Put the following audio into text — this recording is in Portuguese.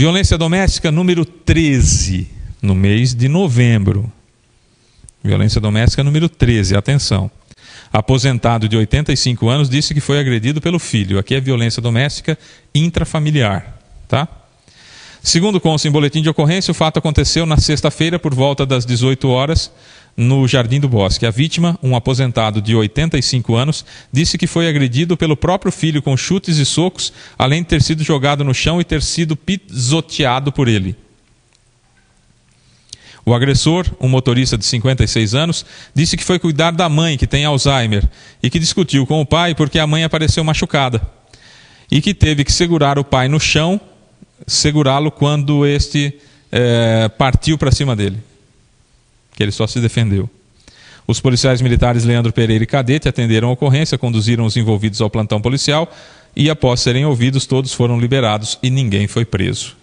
Violência doméstica número 13, no mês de novembro. Violência doméstica número 13, atenção. Aposentado de 85 anos disse que foi agredido pelo filho. Aqui é violência doméstica intrafamiliar, tá? Segundo consta em boletim de ocorrência, o fato aconteceu na sexta-feira por volta das 18 horas no Jardim do Bosque. A vítima, um aposentado de 85 anos, disse que foi agredido pelo próprio filho com chutes e socos, além de ter sido jogado no chão e ter sido pisoteado por ele. O agressor, um motorista de 56 anos, disse que foi cuidar da mãe, que tem Alzheimer, e que discutiu com o pai porque a mãe apareceu machucada. E que teve que segurar o pai no chão, segurá-lo quando este é, partiu para cima dele que ele só se defendeu. Os policiais militares Leandro Pereira e Cadete atenderam a ocorrência, conduziram os envolvidos ao plantão policial e, após serem ouvidos, todos foram liberados e ninguém foi preso.